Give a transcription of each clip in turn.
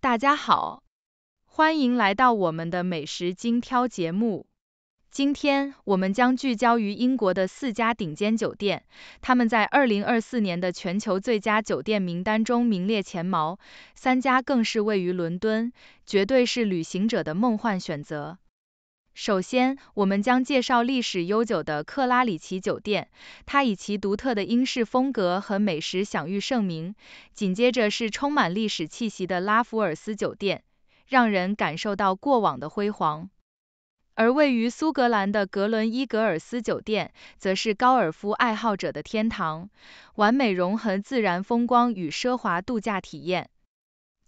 大家好，欢迎来到我们的美食精挑节目。今天我们将聚焦于英国的四家顶尖酒店，他们在2024年的全球最佳酒店名单中名列前茅，三家更是位于伦敦，绝对是旅行者的梦幻选择。首先，我们将介绍历史悠久的克拉里奇酒店，它以其独特的英式风格和美食享誉盛名。紧接着是充满历史气息的拉夫尔斯酒店，让人感受到过往的辉煌。而位于苏格兰的格伦伊格尔斯酒店，则是高尔夫爱好者的天堂，完美融合自然风光与奢华度假体验。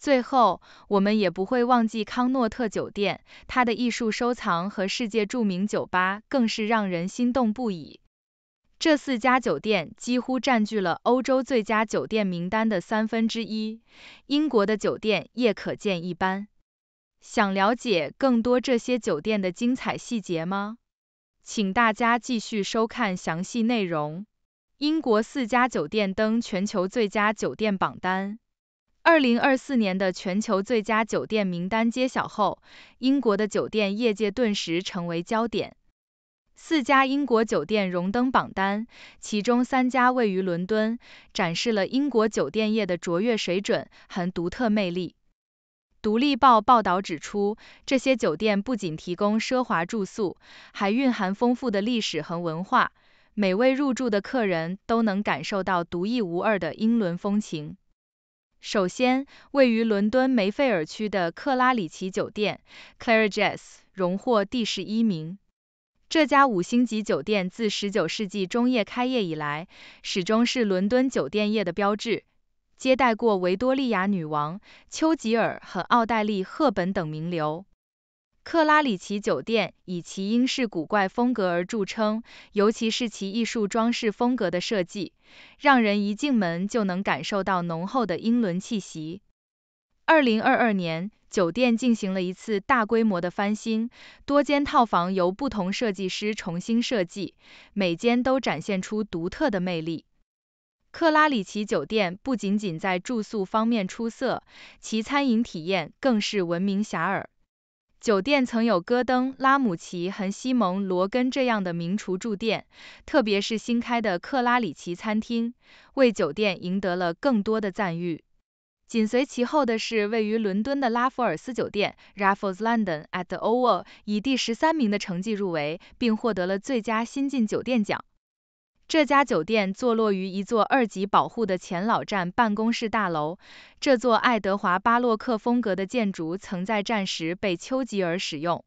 最后，我们也不会忘记康诺特酒店，它的艺术收藏和世界著名酒吧更是让人心动不已。这四家酒店几乎占据了欧洲最佳酒店名单的三分之一，英国的酒店也可见一斑。想了解更多这些酒店的精彩细节吗？请大家继续收看详细内容。英国四家酒店登全球最佳酒店榜单。二零二四年的全球最佳酒店名单揭晓后，英国的酒店业界顿时成为焦点。四家英国酒店荣登榜单，其中三家位于伦敦，展示了英国酒店业的卓越水准和独特魅力。《独立报》报道指出，这些酒店不仅提供奢华住宿，还蕴含丰富的历史和文化，每位入住的客人都能感受到独一无二的英伦风情。首先，位于伦敦梅费尔区的克拉里奇酒店 （Claridge's） 荣获第十一名。这家五星级酒店自19世纪中叶开业以来，始终是伦敦酒店业的标志，接待过维多利亚女王、丘吉尔和奥黛丽·赫本等名流。克拉里奇酒店以其英式古怪风格而著称，尤其是其艺术装饰风格的设计，让人一进门就能感受到浓厚的英伦气息。2022年，酒店进行了一次大规模的翻新，多间套房由不同设计师重新设计，每间都展现出独特的魅力。克拉里奇酒店不仅仅在住宿方面出色，其餐饮体验更是闻名遐迩。酒店曾有戈登·拉姆齐和西蒙·罗根这样的名厨住店，特别是新开的克拉里奇餐厅，为酒店赢得了更多的赞誉。紧随其后的是位于伦敦的拉弗尔斯酒店 （Raffles London at the Oval），以第十三名的成绩入围，并获得了最佳新晋酒店奖。这家酒店坐落于一座二级保护的前老站办公室大楼。这座爱德华巴洛克风格的建筑曾在战时被丘吉尔使用。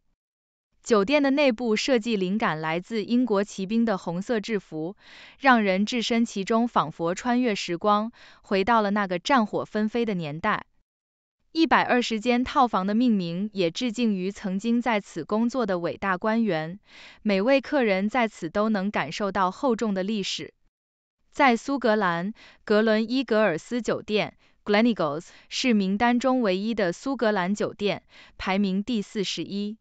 酒店的内部设计灵感来自英国骑兵的红色制服，让人置身其中，仿佛穿越时光，回到了那个战火纷飞的年代。一百二十间套房的命名也致敬于曾经在此工作的伟大官员。每位客人在此都能感受到厚重的历史。在苏格兰，格伦伊格尔斯酒店 g l e n g l e s s 是名单中唯一的苏格兰酒店，排名第四十一。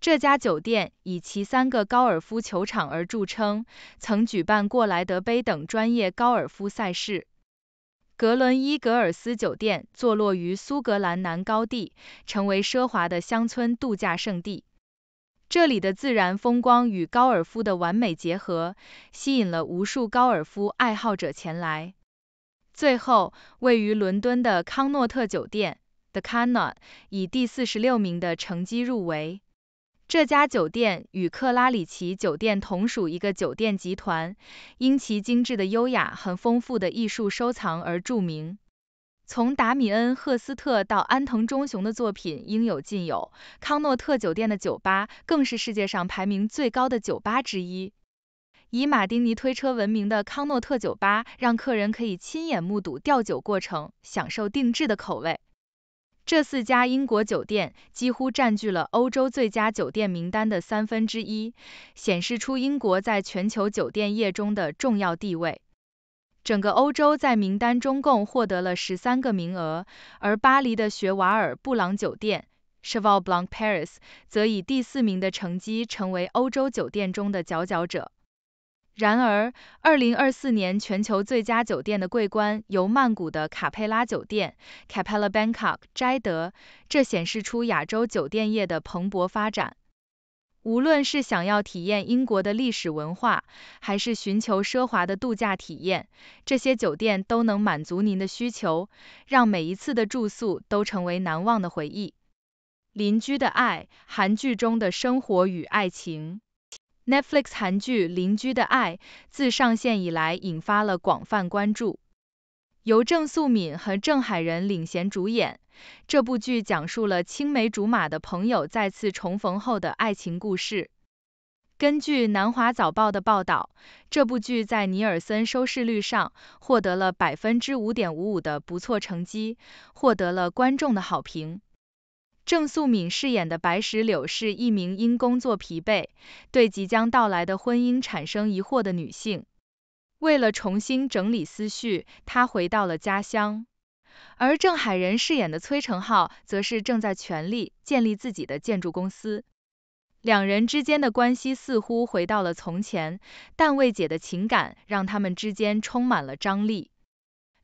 这家酒店以其三个高尔夫球场而著称，曾举办过莱德杯等专业高尔夫赛事。格伦伊格尔斯酒店坐落于苏格兰南高地，成为奢华的乡村度假胜地。这里的自然风光与高尔夫的完美结合，吸引了无数高尔夫爱好者前来。最后，位于伦敦的康诺特酒店 （The c a n a r 以第四十六名的成绩入围。这家酒店与克拉里奇酒店同属一个酒店集团，因其精致的优雅、很丰富的艺术收藏而著名。从达米恩·赫斯特到安藤忠雄的作品应有尽有。康诺特酒店的酒吧更是世界上排名最高的酒吧之一。以马丁尼推车闻名的康诺特酒吧，让客人可以亲眼目睹调酒过程，享受定制的口味。这四家英国酒店几乎占据了欧洲最佳酒店名单的三分之一，显示出英国在全球酒店业中的重要地位。整个欧洲在名单中共获得了十三个名额，而巴黎的雪瓦尔布朗酒店 （Chavall Blanc Paris） 则以第四名的成绩成为欧洲酒店中的佼佼者。然而，2024年全球最佳酒店的桂冠由曼谷的卡佩拉酒店 （Capella Bangkok） 摘得，这显示出亚洲酒店业的蓬勃发展。无论是想要体验英国的历史文化，还是寻求奢华的度假体验，这些酒店都能满足您的需求，让每一次的住宿都成为难忘的回忆。《邻居的爱》韩剧中的生活与爱情。Netflix 韩剧《邻居的爱》自上线以来引发了广泛关注，由郑素敏和郑海仁领衔主演。这部剧讲述了青梅竹马的朋友再次重逢后的爱情故事。根据《南华早报》的报道，这部剧在尼尔森收视率上获得了百分之五点五五的不错成绩，获得了观众的好评。郑素敏饰演的白石柳是一名因工作疲惫，对即将到来的婚姻产生疑惑的女性。为了重新整理思绪，她回到了家乡。而郑海仁饰演的崔成浩，则是正在全力建立自己的建筑公司。两人之间的关系似乎回到了从前，但未解的情感让他们之间充满了张力。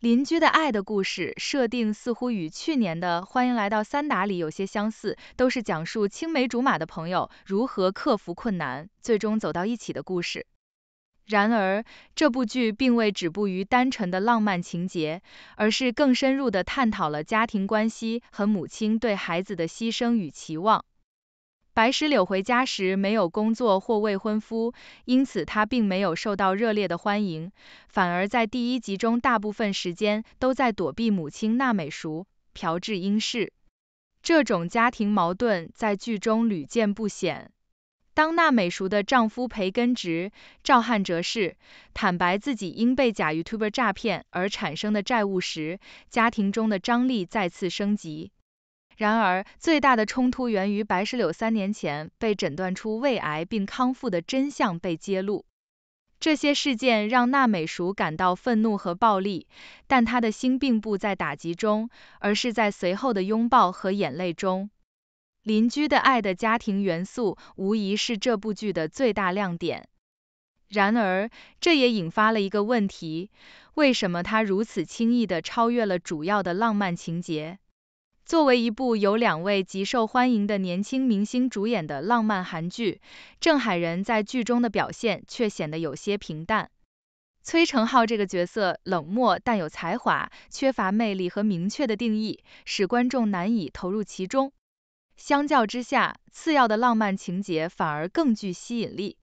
《邻居的爱》的故事设定似乎与去年的《欢迎来到三达里》有些相似，都是讲述青梅竹马的朋友如何克服困难，最终走到一起的故事。然而，这部剧并未止步于单纯的浪漫情节，而是更深入地探讨了家庭关系和母亲对孩子的牺牲与期望。白石柳回家时没有工作或未婚夫，因此她并没有受到热烈的欢迎，反而在第一集中大部分时间都在躲避母亲娜美淑、朴智英氏。这种家庭矛盾在剧中屡见不鲜。当娜美淑的丈夫裴根植、赵汉哲氏坦白自己因被甲鱼 Tuber 诈骗而产生的债务时，家庭中的张力再次升级。然而，最大的冲突源于白石柳三年前被诊断出胃癌并康复的真相被揭露。这些事件让娜美淑感到愤怒和暴力，但她的心并不在打击中，而是在随后的拥抱和眼泪中。邻居的爱的家庭元素无疑是这部剧的最大亮点。然而，这也引发了一个问题：为什么他如此轻易地超越了主要的浪漫情节？作为一部由两位极受欢迎的年轻明星主演的浪漫韩剧，郑海仁在剧中的表现却显得有些平淡。崔成浩这个角色冷漠但有才华，缺乏魅力和明确的定义，使观众难以投入其中。相较之下，次要的浪漫情节反而更具吸引力。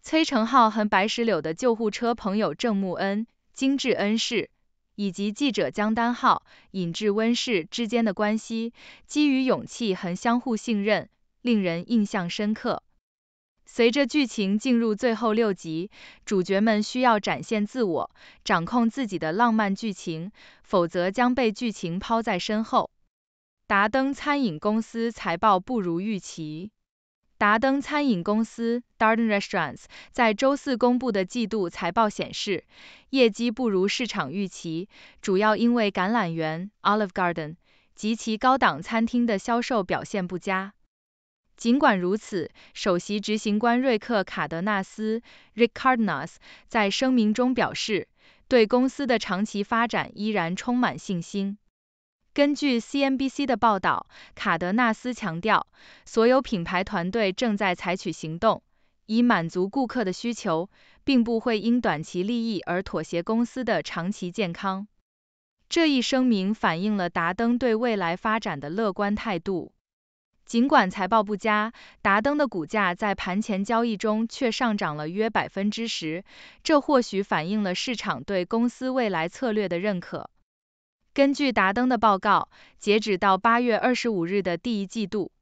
崔成浩和白石柳的救护车朋友郑木恩、精致恩是。以及记者江丹号引志温氏之间的关系，基于勇气和相互信任，令人印象深刻。随着剧情进入最后六集，主角们需要展现自我，掌控自己的浪漫剧情，否则将被剧情抛在身后。达登餐饮公司财报不如预期。达登餐饮公司 （Darden Restaurants） 在周四公布的季度财报显示，业绩不如市场预期，主要因为橄榄园 （Olive Garden） 及其高档餐厅的销售表现不佳。尽管如此，首席执行官瑞克·卡德纳斯 （Riccardinas） 在声明中表示，对公司的长期发展依然充满信心。根据 CNBC 的报道，卡德纳斯强调，所有品牌团队正在采取行动以满足顾客的需求，并不会因短期利益而妥协公司的长期健康。这一声明反映了达登对未来发展的乐观态度。尽管财报不佳，达登的股价在盘前交易中却上涨了约百分之十，这或许反映了市场对公司未来策略的认可。根据达登的报告，截止到八月二十五日的第一季度，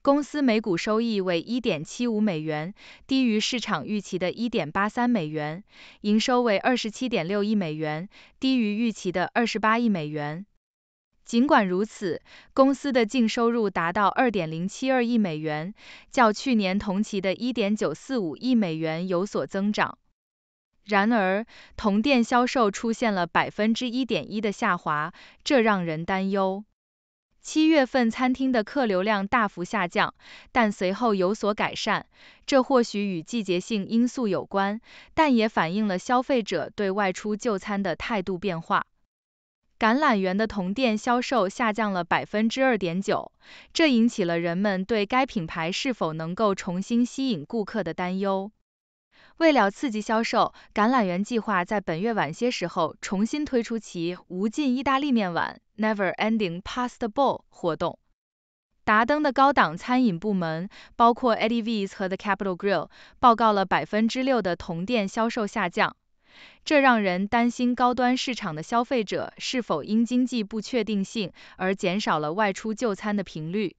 公司每股收益为一点七五美元，低于市场预期的一点八三美元，营收为二十七点六亿美元，低于预期的二十八亿美元。尽管如此，公司的净收入达到二点零七二亿美元，较去年同期的一点九四五亿美元有所增长。然而，同店销售出现了百分之一点一的下滑，这让人担忧。七月份餐厅的客流量大幅下降，但随后有所改善，这或许与季节性因素有关，但也反映了消费者对外出就餐的态度变化。橄榄园的同店销售下降了百分之二点九，这引起了人们对该品牌是否能够重新吸引顾客的担忧。为了刺激销售，橄榄园计划在本月晚些时候重新推出其“无尽意大利面碗 ”（Never Ending Pasta Bowl） 活动。达登的高档餐饮部门，包括 Eddie V's 和 The Capital Grill，报告了百分之六的同店销售下降。这让人担心高端市场的消费者是否因经济不确定性而减少了外出就餐的频率。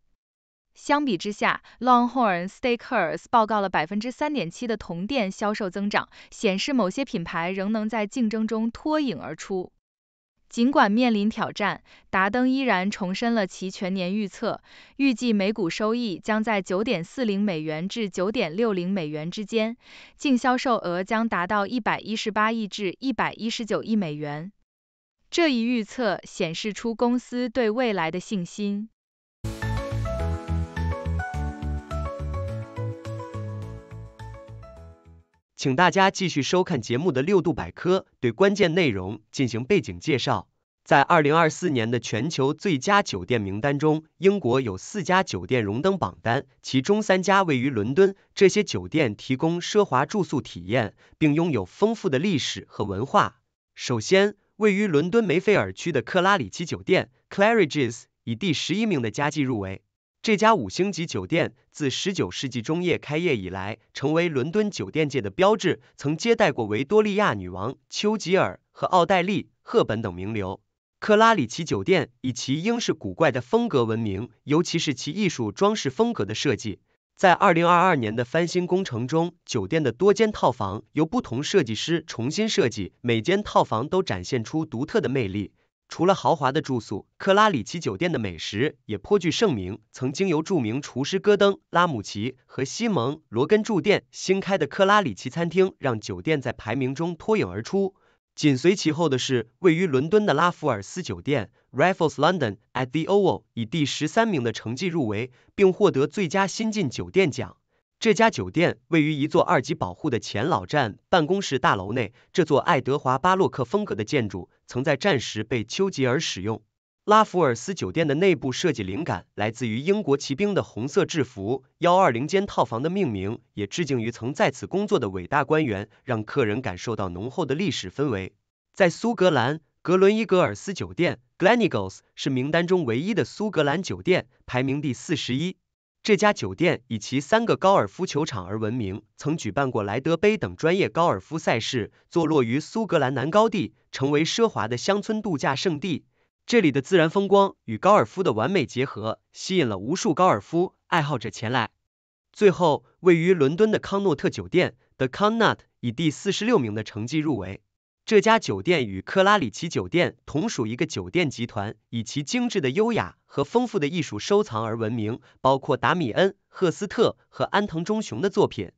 相比之下，Longhorn Steakhouse 报告了百分之三点七的同店销售增长，显示某些品牌仍能在竞争中脱颖而出。尽管面临挑战，达登依然重申了其全年预测，预计每股收益将在九点四零美元至九点六零美元之间，净销售额将达到一百一十八亿至一百一十九亿美元。这一预测显示出公司对未来的信心。请大家继续收看节目的六度百科，对关键内容进行背景介绍。在二零二四年的全球最佳酒店名单中，英国有四家酒店荣登榜单，其中三家位于伦敦。这些酒店提供奢华住宿体验，并拥有丰富的历史和文化。首先，位于伦敦梅菲尔区的克拉里奇酒店 c l a r i d g e s 以第十一名的佳绩入围。这家五星级酒店自19世纪中叶开业以来，成为伦敦酒店界的标志，曾接待过维多利亚女王、丘吉尔和奥黛丽·赫本等名流。克拉里奇酒店以其英式古怪的风格闻名，尤其是其艺术装饰风格的设计。在2022年的翻新工程中，酒店的多间套房由不同设计师重新设计，每间套房都展现出独特的魅力。除了豪华的住宿，克拉里奇酒店的美食也颇具盛名。曾经由著名厨师戈登·拉姆齐和西蒙·罗根住店新开的克拉里奇餐厅，让酒店在排名中脱颖而出。紧随其后的是位于伦敦的拉弗尔斯酒店 （Raffles London at the o v a l 以第十三名的成绩入围，并获得最佳新晋酒店奖。这家酒店位于一座二级保护的前老站办公室大楼内。这座爱德华巴洛克风格的建筑曾在战时被丘吉尔使用。拉弗尔斯酒店的内部设计灵感来自于英国骑兵的红色制服。幺二零间套房的命名也致敬于曾在此工作的伟大官员，让客人感受到浓厚的历史氛围。在苏格兰，格伦伊格尔斯酒店 g l e n e g l e s 是名单中唯一的苏格兰酒店，排名第四十一。这家酒店以其三个高尔夫球场而闻名，曾举办过莱德杯等专业高尔夫赛事。坐落于苏格兰南高地，成为奢华的乡村度假胜地。这里的自然风光与高尔夫的完美结合，吸引了无数高尔夫爱好者前来。最后，位于伦敦的康诺特酒店 （The Connaught） 以第四十六名的成绩入围。这家酒店与克拉里奇酒店同属一个酒店集团，以其精致的优雅和丰富的艺术收藏而闻名，包括达米恩·赫斯特和安藤忠雄的作品。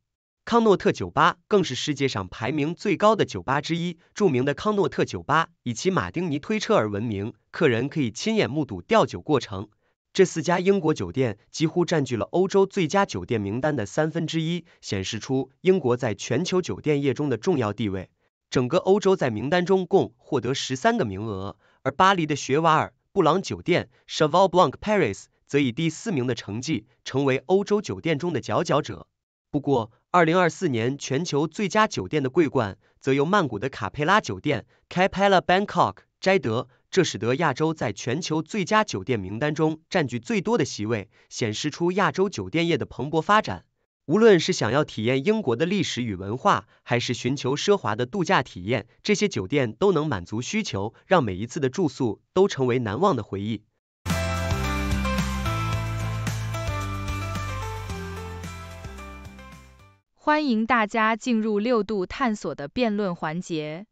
康诺特酒吧更是世界上排名最高的酒吧之一，著名的康诺特酒吧以其马丁尼推车而闻名，客人可以亲眼目睹吊酒过程。这四家英国酒店几乎占据了欧洲最佳酒店名单的三分之一，显示出英国在全球酒店业中的重要地位。整个欧洲在名单中共获得十三个名额，而巴黎的雪瓦尔布朗酒店 （Chavall Blanc Paris） 则以第四名的成绩成为欧洲酒店中的佼佼者。不过，二零二四年全球最佳酒店的桂冠则由曼谷的卡佩拉酒店 （Capella Bangkok） 摘得，这使得亚洲在全球最佳酒店名单中占据最多的席位，显示出亚洲酒店业的蓬勃发展。无论是想要体验英国的历史与文化，还是寻求奢华的度假体验，这些酒店都能满足需求，让每一次的住宿都成为难忘的回忆。欢迎大家进入六度探索的辩论环节，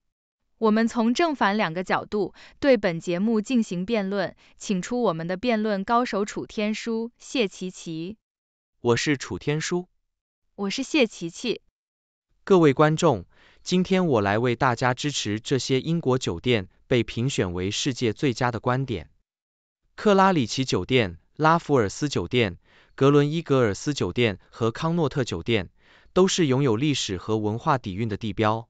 我们从正反两个角度对本节目进行辩论，请出我们的辩论高手楚天舒、谢琪琪。我是楚天舒。我是谢琪琪。各位观众，今天我来为大家支持这些英国酒店被评选为世界最佳的观点。克拉里奇酒店、拉弗尔斯酒店、格伦伊格尔斯酒店和康诺特酒店都是拥有历史和文化底蕴的地标。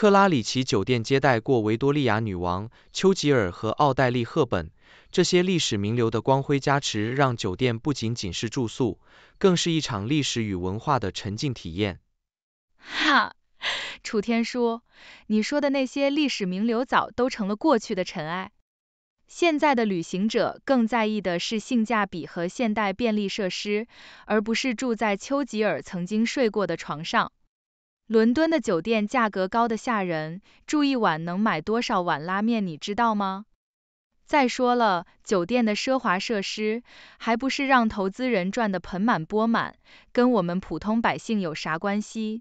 克拉里奇酒店接待过维多利亚女王、丘吉尔和奥黛丽赫本，这些历史名流的光辉加持，让酒店不仅仅是住宿，更是一场历史与文化的沉浸体验。哈，楚天舒，你说的那些历史名流早都成了过去的尘埃，现在的旅行者更在意的是性价比和现代便利设施，而不是住在丘吉尔曾经睡过的床上。伦敦的酒店价格高的吓人，住一晚能买多少碗拉面，你知道吗？再说了，酒店的奢华设施，还不是让投资人赚得盆满钵满，跟我们普通百姓有啥关系？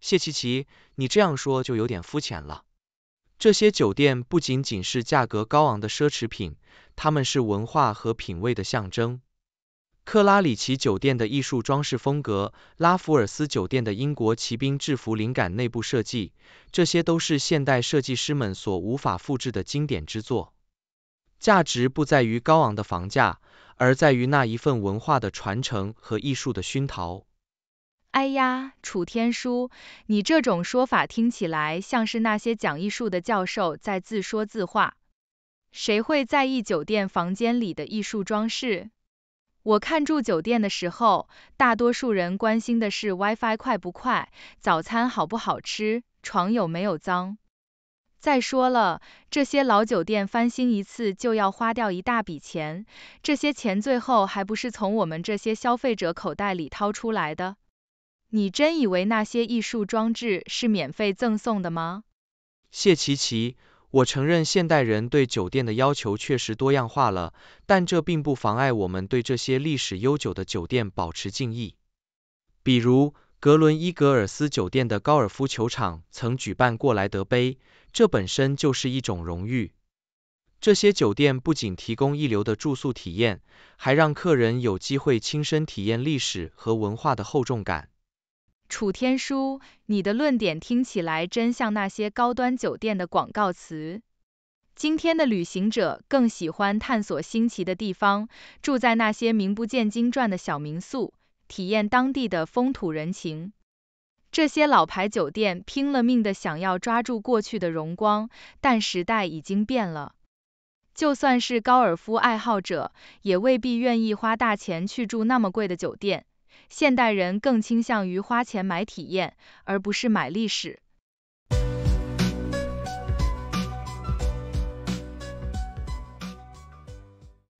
谢琪琪，你这样说就有点肤浅了。这些酒店不仅仅是价格高昂的奢侈品，它们是文化和品味的象征。克拉里奇酒店的艺术装饰风格，拉弗尔斯酒店的英国骑兵制服灵感内部设计，这些都是现代设计师们所无法复制的经典之作。价值不在于高昂的房价，而在于那一份文化的传承和艺术的熏陶。哎呀，楚天舒，你这种说法听起来像是那些讲艺术的教授在自说自话。谁会在意酒店房间里的艺术装饰？我看住酒店的时候，大多数人关心的是 WiFi 快不快，早餐好不好吃，床有没有脏。再说了，这些老酒店翻新一次就要花掉一大笔钱，这些钱最后还不是从我们这些消费者口袋里掏出来的？你真以为那些艺术装置是免费赠送的吗？谢奇奇。我承认，现代人对酒店的要求确实多样化了，但这并不妨碍我们对这些历史悠久的酒店保持敬意。比如，格伦伊格尔斯酒店的高尔夫球场曾举办过莱德杯，这本身就是一种荣誉。这些酒店不仅提供一流的住宿体验，还让客人有机会亲身体验历史和文化的厚重感。楚天舒，你的论点听起来真像那些高端酒店的广告词。今天的旅行者更喜欢探索新奇的地方，住在那些名不见经传的小民宿，体验当地的风土人情。这些老牌酒店拼了命的想要抓住过去的荣光，但时代已经变了。就算是高尔夫爱好者，也未必愿意花大钱去住那么贵的酒店。现代人更倾向于花钱买体验，而不是买历史。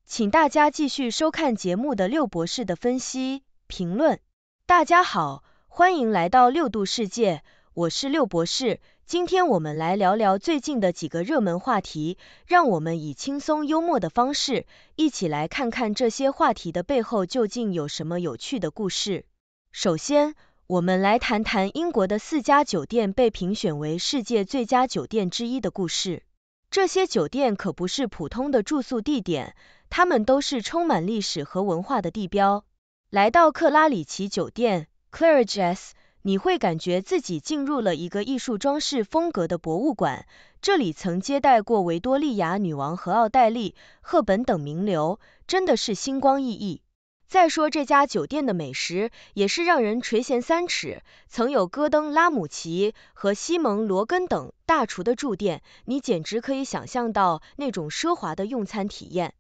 请大家继续收看节目的六博士的分析评论。大家好，欢迎来到六度世界，我是六博士。今天我们来聊聊最近的几个热门话题，让我们以轻松幽默的方式，一起来看看这些话题的背后究竟有什么有趣的故事。首先，我们来谈谈英国的四家酒店被评选为世界最佳酒店之一的故事。这些酒店可不是普通的住宿地点，它们都是充满历史和文化的地标。来到克拉里奇酒店 （Clare u s 你会感觉自己进入了一个艺术装饰风格的博物馆，这里曾接待过维多利亚女王和奥黛丽·赫本等名流，真的是星光熠熠。再说这家酒店的美食也是让人垂涎三尺，曾有戈登·拉姆齐和西蒙·罗根等大厨的住店，你简直可以想象到那种奢华的用餐体验。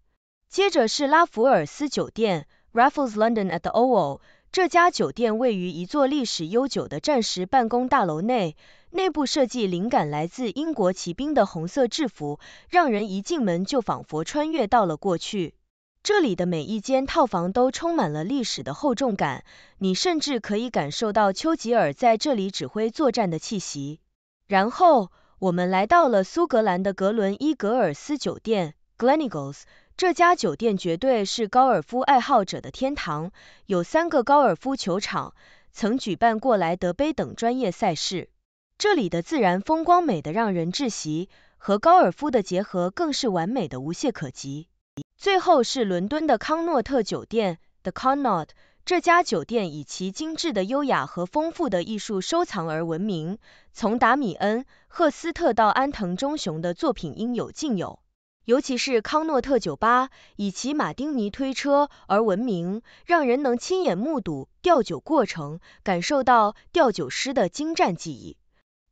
接着是拉弗尔斯酒店 （Raffles London at the o v a l 这家酒店位于一座历史悠久的战时办公大楼内，内部设计灵感来自英国骑兵的红色制服，让人一进门就仿佛穿越到了过去。这里的每一间套房都充满了历史的厚重感，你甚至可以感受到丘吉尔在这里指挥作战的气息。然后，我们来到了苏格兰的格伦伊格尔斯酒店 g l e n i g l e s s 这家酒店绝对是高尔夫爱好者的天堂，有三个高尔夫球场，曾举办过莱德杯等专业赛事。这里的自然风光美得让人窒息，和高尔夫的结合更是完美的无懈可击。最后是伦敦的康诺特酒店 （The Connaught）。这家酒店以其精致的优雅和丰富的艺术收藏而闻名，从达米恩·赫斯特到安藤忠雄的作品应有尽有。尤其是康诺特酒吧以其马丁尼推车而闻名，让人能亲眼目睹调酒过程，感受到调酒师的精湛技艺。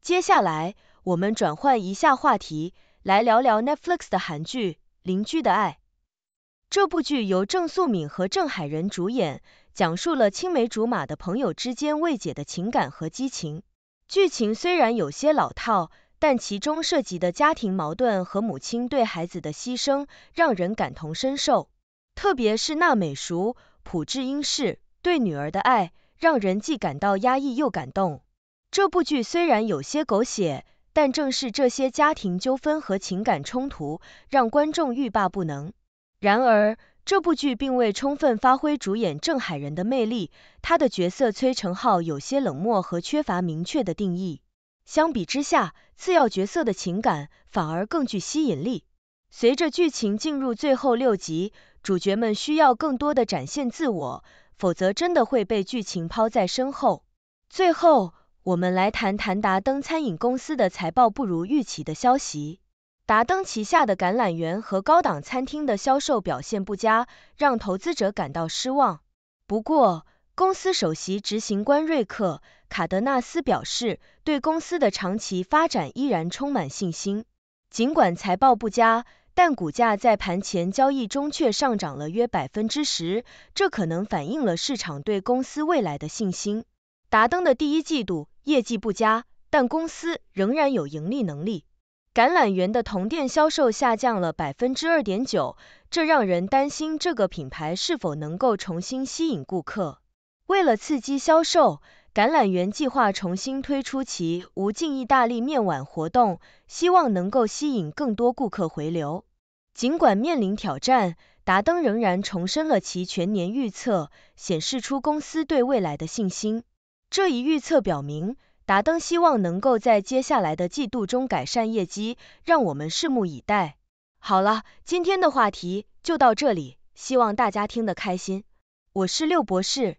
接下来，我们转换一下话题，来聊聊 Netflix 的韩剧《邻居的爱》。这部剧由郑素敏和郑海仁主演，讲述了青梅竹马的朋友之间未解的情感和激情。剧情虽然有些老套。但其中涉及的家庭矛盾和母亲对孩子的牺牲让人感同身受，特别是娜美淑朴智英氏对女儿的爱，让人既感到压抑又感动。这部剧虽然有些狗血，但正是这些家庭纠纷和情感冲突让观众欲罢不能。然而，这部剧并未充分发挥主演郑海仁的魅力，他的角色崔成浩有些冷漠和缺乏明确的定义。相比之下，次要角色的情感反而更具吸引力。随着剧情进入最后六集，主角们需要更多的展现自我，否则真的会被剧情抛在身后。最后，我们来谈谈达登餐饮公司的财报不如预期的消息。达登旗下的橄榄园和高档餐厅的销售表现不佳，让投资者感到失望。不过，公司首席执行官瑞克·卡德纳斯表示，对公司的长期发展依然充满信心。尽管财报不佳，但股价在盘前交易中却上涨了约百分之十，这可能反映了市场对公司未来的信心。达登的第一季度业绩不佳，但公司仍然有盈利能力。橄榄园的同店销售下降了百分之二点九，这让人担心这个品牌是否能够重新吸引顾客。为了刺激销售，橄榄园计划重新推出其无尽意大利面碗活动，希望能够吸引更多顾客回流。尽管面临挑战，达登仍然重申了其全年预测，显示出公司对未来的信心。这一预测表明，达登希望能够在接下来的季度中改善业绩，让我们拭目以待。好了，今天的话题就到这里，希望大家听得开心。我是六博士。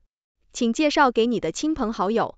请介绍给你的亲朋好友。